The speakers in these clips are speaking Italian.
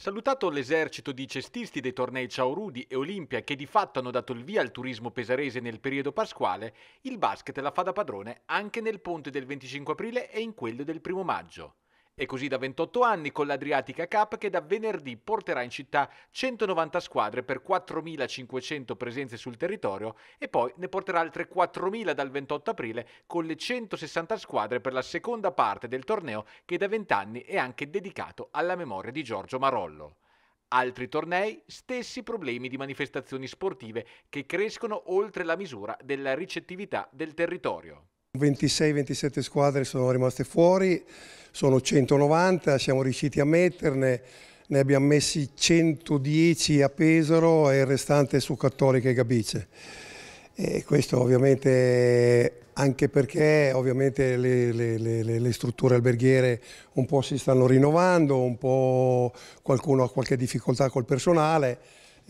Salutato l'esercito di cestisti dei tornei Ciaurudi e Olimpia che di fatto hanno dato il via al turismo pesarese nel periodo pasquale, il basket la fa da padrone anche nel ponte del 25 aprile e in quello del 1 maggio. E così da 28 anni con l'Adriatica Cup che da venerdì porterà in città 190 squadre per 4.500 presenze sul territorio e poi ne porterà altre 4.000 dal 28 aprile con le 160 squadre per la seconda parte del torneo che da 20 anni è anche dedicato alla memoria di Giorgio Marollo. Altri tornei, stessi problemi di manifestazioni sportive che crescono oltre la misura della ricettività del territorio. 26-27 squadre sono rimaste fuori, sono 190, siamo riusciti a metterne, ne abbiamo messi 110 a Pesaro e il restante su Cattolica e Gabice. E questo ovviamente anche perché ovviamente le, le, le, le, strutture alberghiere un po' si stanno rinnovando, un po' qualcuno ha qualche difficoltà col personale,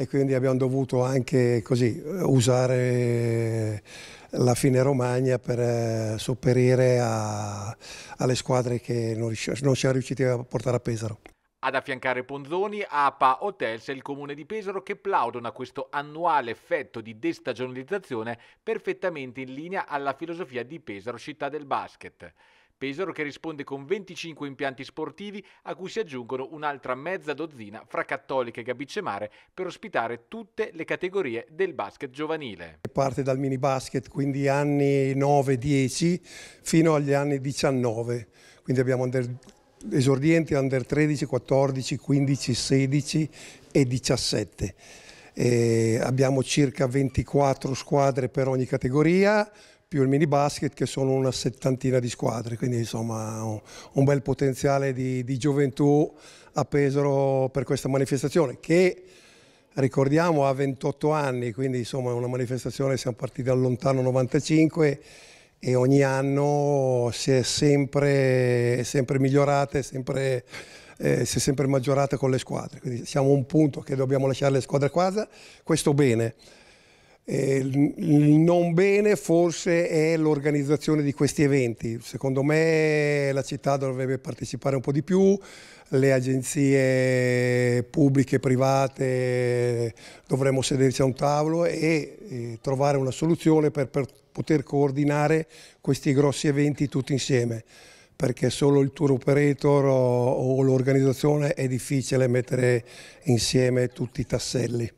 e quindi abbiamo dovuto anche così, usare la fine Romagna per eh, sopperire a, alle squadre che non, non siamo riusciti a portare a Pesaro. Ad affiancare Ponzoni, APA Hotels e il comune di Pesaro che plaudono a questo annuale effetto di destagionalizzazione perfettamente in linea alla filosofia di Pesaro città del basket. Pesaro che risponde con 25 impianti sportivi a cui si aggiungono un'altra mezza dozzina fra Cattolica e Gabicemare per ospitare tutte le categorie del basket giovanile. Parte dal mini basket, quindi anni 9-10 fino agli anni 19, quindi abbiamo under, esordienti under 13, 14, 15, 16 e 17. E eh, abbiamo circa 24 squadre per ogni categoria, più il mini basket che sono una settantina di squadre, quindi insomma un, bel potenziale di, di gioventù a Pesaro per questa manifestazione che ricordiamo ha 28 anni, quindi insomma è una manifestazione, siamo partiti da lontano 95 e ogni anno si è sempre, sempre migliorata, sempre, eh, si è sempre maggiorata con le squadre, quindi siamo a un punto che dobbiamo lasciare le squadre a casa, questo bene. Eh, il non bene forse è l'organizzazione di questi eventi. Secondo me la città dovrebbe partecipare un po' di più, le agenzie pubbliche e private dovremmo sederci a un tavolo e eh, trovare una soluzione per, per poter coordinare questi grossi eventi tutti insieme perché solo il tour operator o, o l'organizzazione è difficile mettere insieme tutti i tasselli.